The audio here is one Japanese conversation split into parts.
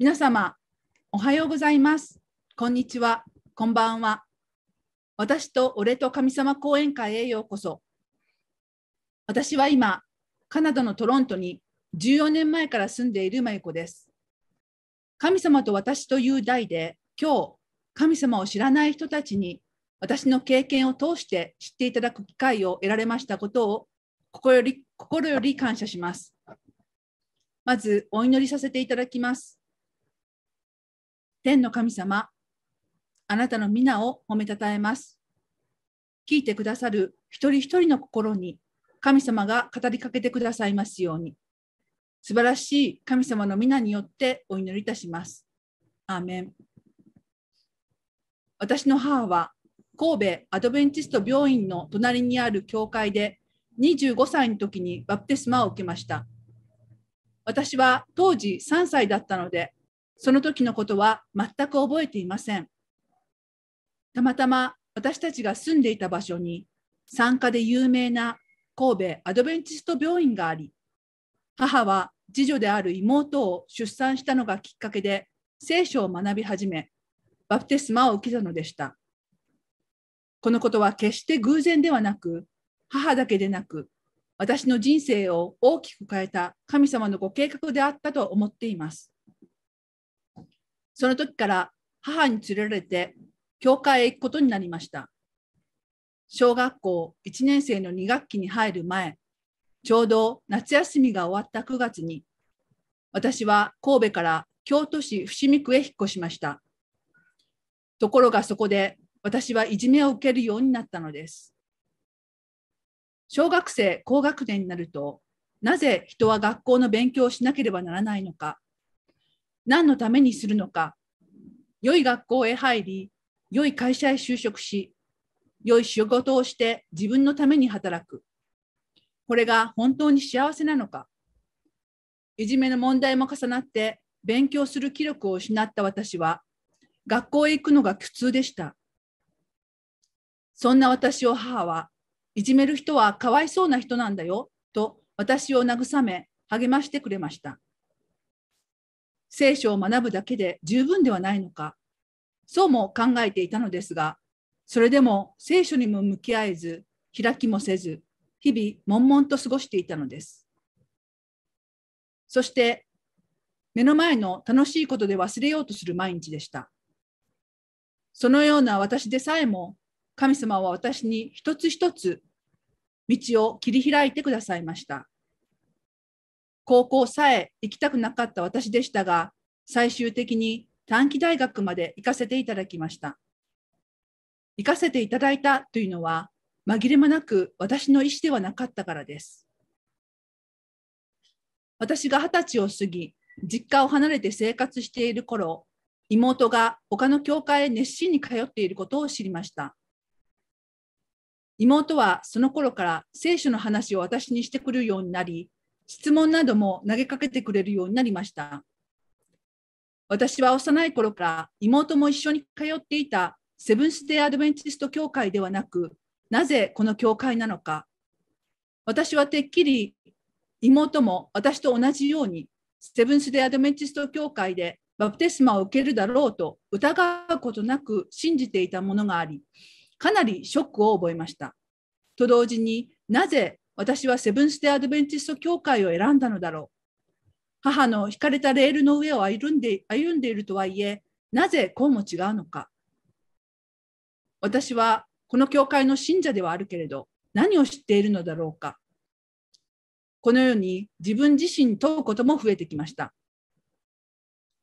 皆様、おはようございます。こんにちは。こんばんは。私と俺と神様講演会へようこそ。私は今、カナダのトロントに14年前から住んでいるマユ子です。神様と私という題で、今日、神様を知らない人たちに私の経験を通して知っていただく機会を得られましたことを心より心より感謝します。まずお祈りさせていただきます。天の神様、あなたの皆を褒めたたえます。聞いてくださる一人一人の心に神様が語りかけてくださいますように。素晴らしい神様の皆によってお祈りいたします。アーメン。私の母は神戸アドベンチスト病院の隣にある教会で25歳の時にバプテスマを受けました。私は当時3歳だったのでその時のことは全く覚えていません。たまたま私たちが住んでいた場所に産科で有名な神戸アドベンチスト病院があり、母は次女である妹を出産したのがきっかけで聖書を学び始め、バプテスマを受けたのでした。このことは決して偶然ではなく、母だけでなく、私の人生を大きく変えた神様のご計画であったと思っています。その時から母に連れられて教会へ行くことになりました。小学校1年生の2学期に入る前、ちょうど夏休みが終わった9月に、私は神戸から京都市伏見区へ引っ越しました。ところがそこで私はいじめを受けるようになったのです。小学生高学年になると、なぜ人は学校の勉強をしなければならないのか、何のためにするのか良い学校へ入り良い会社へ就職し良い仕事をして自分のために働くこれが本当に幸せなのかいじめの問題も重なって勉強する気力を失った私は学校へ行くのが苦痛でしたそんな私を母はいじめる人はかわいそうな人なんだよと私を慰め励ましてくれました聖書を学ぶだけで十分ではないのか、そうも考えていたのですが、それでも聖書にも向き合えず、開きもせず、日々悶々と過ごしていたのです。そして、目の前の楽しいことで忘れようとする毎日でした。そのような私でさえも、神様は私に一つ一つ道を切り開いてくださいました。高校さえ行きたくなかった私でしたが、最終的に短期大学まで行かせていただきました。行かせていただいたというのは、紛れもなく私の意思ではなかったからです。私が二十歳を過ぎ、実家を離れて生活している頃、妹が他の教会へ熱心に通っていることを知りました。妹はその頃から聖書の話を私にしてくるようになり、質問なども投げかけてくれるようになりました。私は幼い頃から妹も一緒に通っていたセブンス・デイ・アドベンチスト教会ではなく、なぜこの教会なのか。私はてっきり妹も私と同じようにセブンス・デイ・アドベンチスト教会でバプテスマを受けるだろうと疑うことなく信じていたものがあり、かなりショックを覚えました。と同時になぜ私はセブンス・デ・アドベンチスト教会を選んだのだろう。母の引かれたレールの上を歩んで歩んでいるとはいえ、なぜこうも違うのか。私はこの教会の信者ではあるけれど、何を知っているのだろうか。このように自分自身に問うことも増えてきました。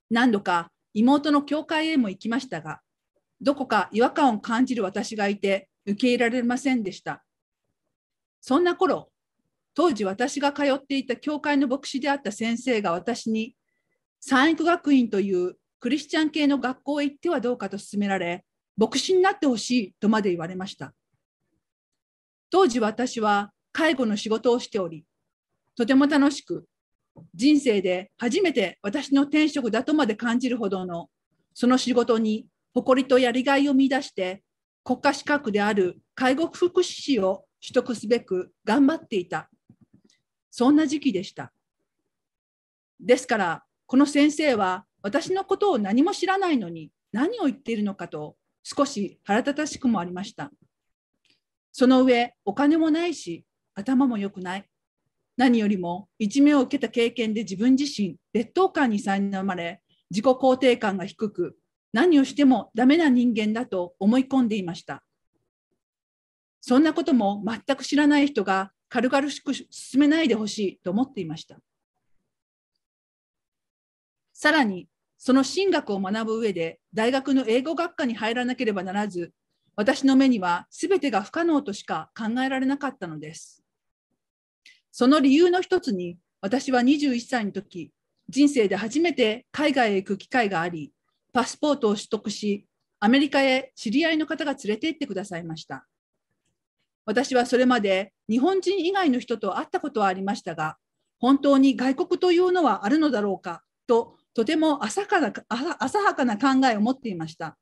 何度か妹の教会へも行きましたが、どこか違和感を感じる私がいて受け入れられませんでした。そんな頃、当時私が通っていた教会の牧師であった先生が私に、三育学院というクリスチャン系の学校へ行ってはどうかと勧められ、牧師になってほしいとまで言われました。当時私は介護の仕事をしており、とても楽しく、人生で初めて私の転職だとまで感じるほどの、その仕事に誇りとやりがいを見出して、国家資格である介護福祉士を取得すべく頑張っていたそんな時期でしたですからこの先生は私のことを何も知らないのに何を言っているのかと少し腹立たしくもありましたその上お金もないし頭も良くない何よりもいじめを受けた経験で自分自身劣等感に苛まれ自己肯定感が低く何をしてもダメな人間だと思い込んでいましたそんなことも全く知らない人が軽々しく進めないでほしいと思っていました。さらに、その進学を学ぶ上で大学の英語学科に入らなければならず、私の目には全てが不可能としか考えられなかったのです。その理由の一つに、私は21歳の時、人生で初めて海外へ行く機会があり、パスポートを取得し、アメリカへ知り合いの方が連れて行ってくださいました。私はそれまで日本人以外の人と会ったことはありましたが、本当に外国というのはあるのだろうかと、とても浅かな浅はかな考えを持っていました。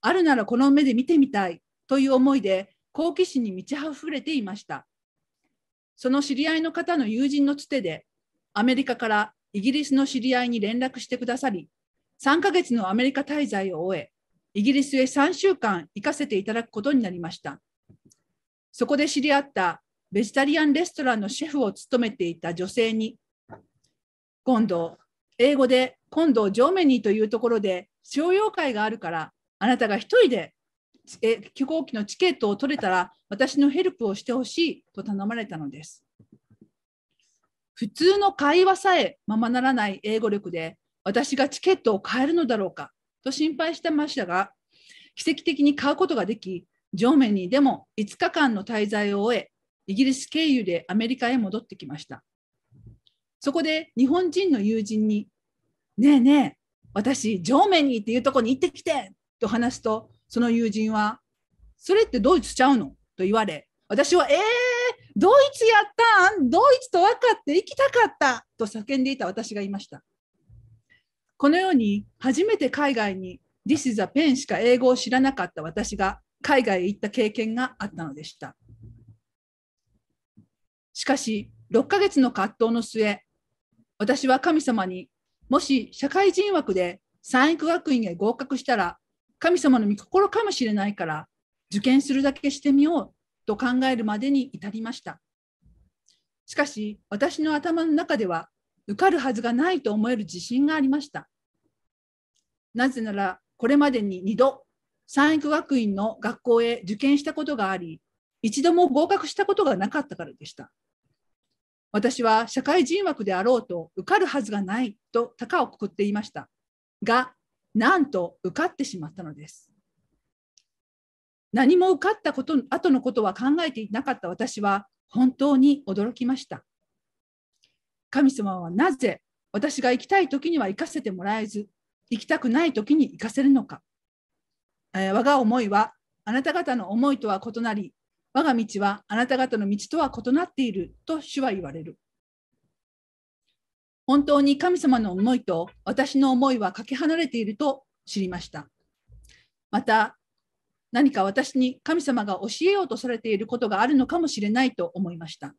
あるならこの目で見てみたいという思いで好奇心に満ち溢れていました。その知り合いの方の友人のつてで、アメリカからイギリスの知り合いに連絡してくださり、3ヶ月のアメリカ滞在を終え、イギリスへ3週間行かせていただくことになりました。そこで知り合ったベジタリアンレストランのシェフを務めていた女性に、今度、英語で今度、ジョーメニーというところで商用会があるから、あなたが1人で飛行機のチケットを取れたら、私のヘルプをしてほしいと頼まれたのです。普通の会話さえままならない英語力で、私がチケットを買えるのだろうかと心配してましたが、奇跡的に買うことができ、ジョーメニーでも5日間の滞在を終え、イギリス経由でアメリカへ戻ってきました。そこで日本人の友人に、ねえねえ、私、ジョーメニーっていうとこに行ってきてと話すと、その友人は、それってドイツちゃうのと言われ、私は、えー、ドイツやったんドイツと分かって行きたかったと叫んでいた私がいました。このように、初めて海外に This is a pen しか英語を知らなかった私が、海外へ行った経験があったのでした。しかし、6ヶ月の葛藤の末、私は神様に、もし社会人枠で産育学院へ合格したら、神様の御心かもしれないから、受験するだけしてみようと考えるまでに至りました。しかし、私の頭の中では、受かるはずがないと思える自信がありました。なぜなら、これまでに2度産育学院の学校へ受験したことがあり、一度も合格したことがなかったからでした。私は社会人枠であろうと受かるはずがないと高をくくっていましたが、なんと受かってしまったのです。何も受かったこと後のことは考えていなかった私は本当に驚きました。神様はなぜ私が行きたい時には行かせてもらえず、行きたくない時に行かせるのか。えー、我が思いはあなた方の思いとは異なり、我が道はあなた方の道とは異なっていると主は言われる。本当に神様の思いと私の思いはかけ離れていると知りました。また、何か私に神様が教えようとされていることがあるのかもしれないと思いました。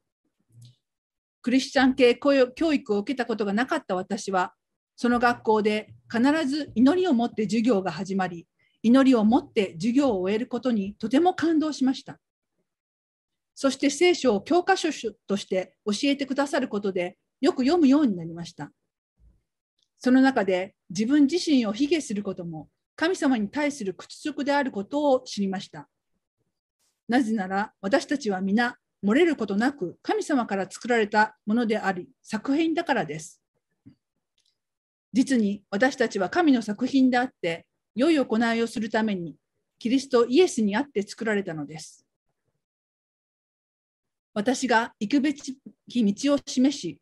クリスチャン系教育を受けたことがなかった私は、その学校で必ず祈りを持って授業が始まり、祈りを持って授業を終えることにとても感動しました。そして聖書を教科書として教えてくださることでよく読むようになりました。その中で自分自身を卑下することも神様に対する屈辱であることを知りました。なぜなら私たちは皆漏れることなく神様から作られたものであり作品だからです。実に私たちは神の作品であって良い行いをするためにキリストイエスにあって作られたのです。私が行くべき道を示し、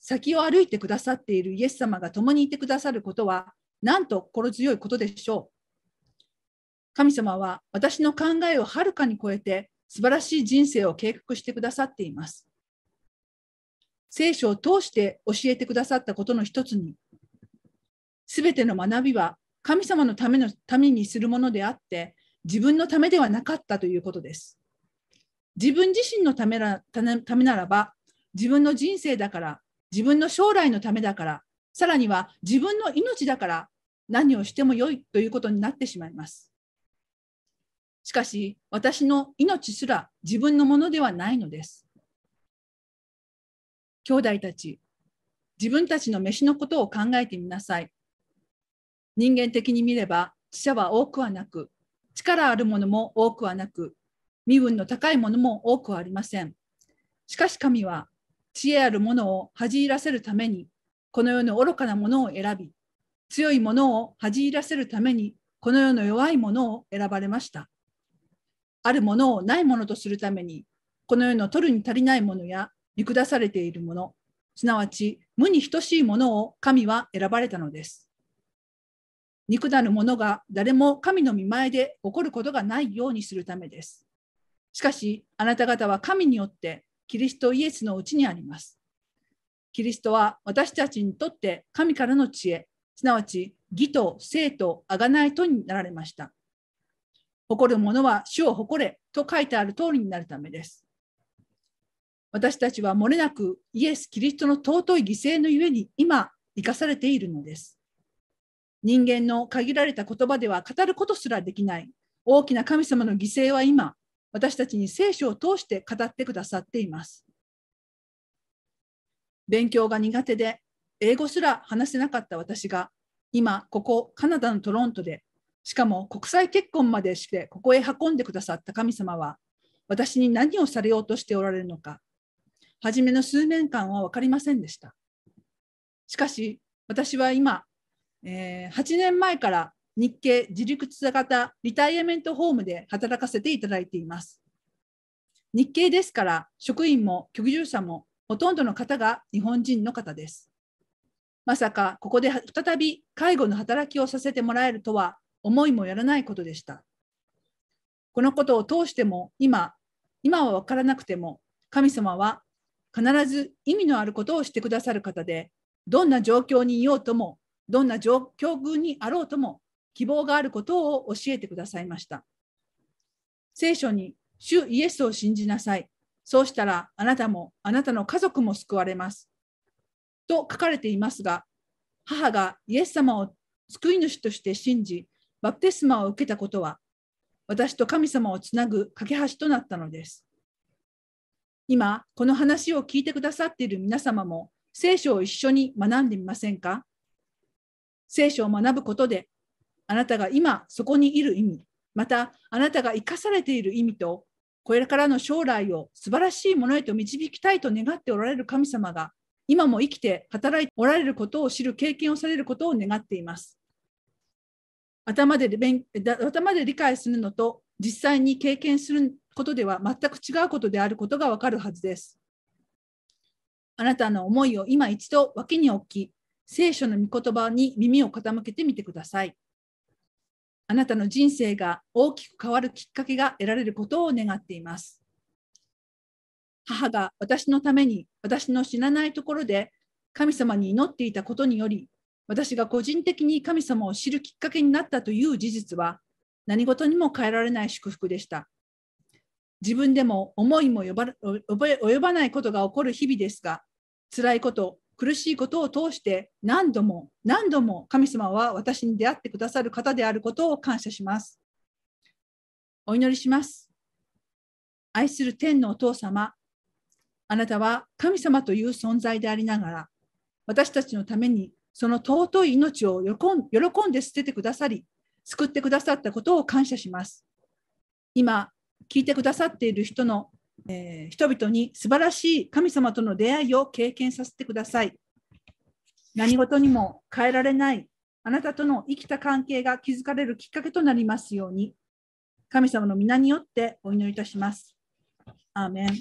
先を歩いてくださっているイエス様が共にいてくださることは、なんと心強いことでしょう。神様は私の考えをはるかに超えて素晴らしい人生を計画してくださっています。聖書を通して教えてくださったことの一つに、すべての学びは神様のためのためにするものであって自分のためではなかったということです。自分自身のためらためならば自分の人生だから自分の将来のためだからさらには自分の命だから何をしてもよいということになってしまいます。しかし私の命すら自分のものではないのです。兄弟たち、自分たちの飯のことを考えてみなさい。人間的に見れば死者は多くはなく、力あるものも多くはなく、身分の高いものも多くはありません。しかし神は、知恵あるものを恥じらせるために、この世の愚かなものを選び、強いものを恥じらせるために、この世の弱いものを選ばれました。あるものをないものとするために、この世の取るに足りないものや見下されているもの、すなわち無に等しいものを神は選ばれたのです。肉なるものが誰も神の御前で起こることがないようにするためです。しかし、あなた方は神によってキリストイエスのうちにあります。キリストは私たちにとって神からの知恵、すなわち義と生と贖いとになられました。誇る者は主を誇れと書いてある通りになるためです。私たちはもれなくイエス・キリストの尊い犠牲のゆえに今生かされているのです。人間の限られた言葉では語ることすらできない大きな神様の犠牲は今私たちに聖書を通して語ってくださっています勉強が苦手で英語すら話せなかった私が今ここカナダのトロントでしかも国際結婚までしてここへ運んでくださった神様は私に何をされようとしておられるのか初めの数年間は分かりませんでしたしかし私は今えー、8年前から日系自立型リタイアメントホームで働かせていただいています。日系ですから職員も居住者もほとんどの方が日本人の方です。まさかここで再び介護の働きをさせてもらえるとは思いもやらないことでした。このことを通しても今、今は分からなくても神様は必ず意味のあることをしてくださる方で、どんな状況にいようともどんな状況にあろうとも希望があることを教えてくださいました。聖書に主イエスを信じなさい。そうしたらあなたもあなたの家族も救われます。と書かれていますが、母がイエス様を救い主として信じ、バプテスマを受けたことは、私と神様をつなぐ架け橋となったのです。今、この話を聞いてくださっている皆様も、聖書を一緒に学んでみませんか聖書を学ぶことで、あなたが今そこにいる意味、またあなたが生かされている意味と、これからの将来を素晴らしいものへと導きたいと願っておられる神様が、今も生きて働いておられることを知る経験をされることを願っています。頭で頭で理解するのと実際に経験することでは全く違うことであることがわかるはずです。あなたの思いを今一度脇に置き、聖書の御言葉に耳を傾けてみてください。あなたの人生が大きく変わるきっかけが得られることを願っています。母が私のために私の死なないところで神様に祈っていたことにより私が個人的に神様を知るきっかけになったという事実は何事にも変えられない祝福でした。自分でも思いも及ば及ばないことが起こる日々ですが辛いこと苦しいことを通して何度も何度も神様は私に出会ってくださる方であることを感謝します。お祈りします。愛する天のお父様、あなたは神様という存在でありながら、私たちのためにその尊い命を喜んで捨ててくださり、救ってくださったことを感謝します。今、聞いてくださっている人のえー、人々に素晴らしい神様との出会いを経験させてください。何事にも変えられないあなたとの生きた関係が築かれるきっかけとなりますように、神様の皆によってお祈りいたします。アーメン